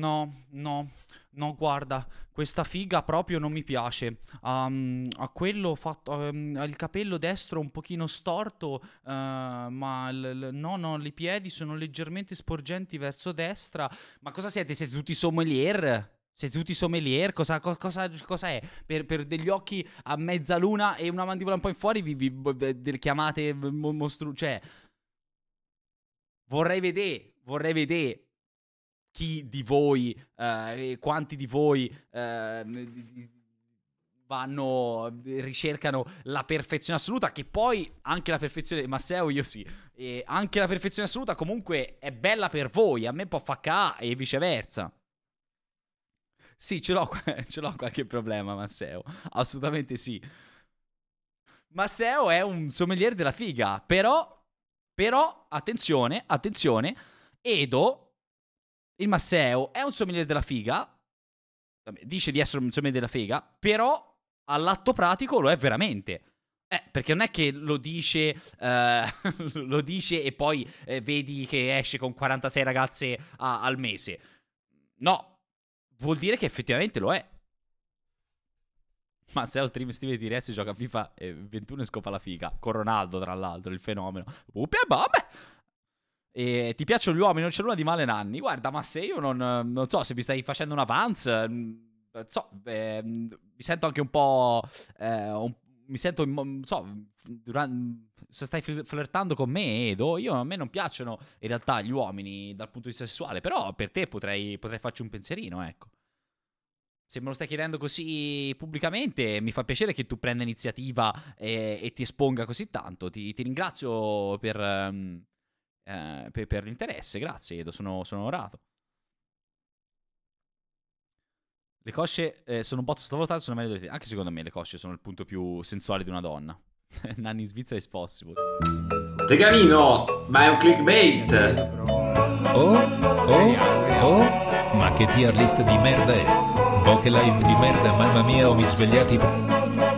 no, no, no, guarda, questa figa proprio non mi piace. Um, a quello fatto, um, ehm, ha il capello destro un pochino storto, uh, ma l- l- no, no, i piedi sono leggermente sporgenti verso destra. Ma cosa siete? Siete tutti sommelier? Siete tutti sommelier? Cosa, co- cosa, cosa è? Per, per, degli occhi a mezzaluna e una mandibola un po' in fuori vi, vi, vi chiamate mostru... Cioè... Vorrei vedere, vorrei vedere chi di voi, eh, quanti di voi ehm, eh, vanno, ricercano la perfezione assoluta, che poi anche la perfezione, Masseo io sì, e anche la perfezione assoluta comunque è bella per voi, a me può fa ca e viceversa. Sì, ce l'ho, ce l'ho qualche problema, Masseo, assolutamente sì. Masseo è un sommelier della figa, però, però, attenzione, attenzione, Edo il Masseo è un sommelier della figa, dice di essere un sommelier della figa, però all'atto pratico lo è veramente. Eh, perché non è che lo dice, eh, lo dice e poi eh, vedi che esce con 46 ragazze a, al mese. No, vuol dire che effettivamente lo è. Ma se ho stream Steve di Resi gioca FIFA FIFA 21 e scopa la figa. Con Ronaldo, tra l'altro, il fenomeno. Upe, vabbè. E ti piacciono gli uomini, non c'è nulla di male, Nanni. Guarda, ma se io non, non so se mi stai facendo un avance, mm, non so, eh, mi sento anche un po'. Eh, un, mi sento, mm, non so, durante, se stai flirtando con me, Edo, io, a me non piacciono in realtà gli uomini dal punto di vista sessuale, però per te potrei, potrei farci un pensierino, ecco se me lo stai chiedendo così pubblicamente, mi fa piacere che tu prenda iniziativa e, eh, e ti esponga così tanto. Ti, ti ringrazio per, um, eh, per, per, l'interesse. Grazie, Edo, sono, sono onorato. Le cosce eh, sono un po' sottovalutate, sono meglio di te. Anche secondo me le cosce sono il punto più sensuale di una donna. Nanni in Svizzera è possibile. Tegamino, ma è un clickbait. Oh, oh, oh, ma che tier list di merda è? Poche live di merda, mamma mia, ho mi svegliati.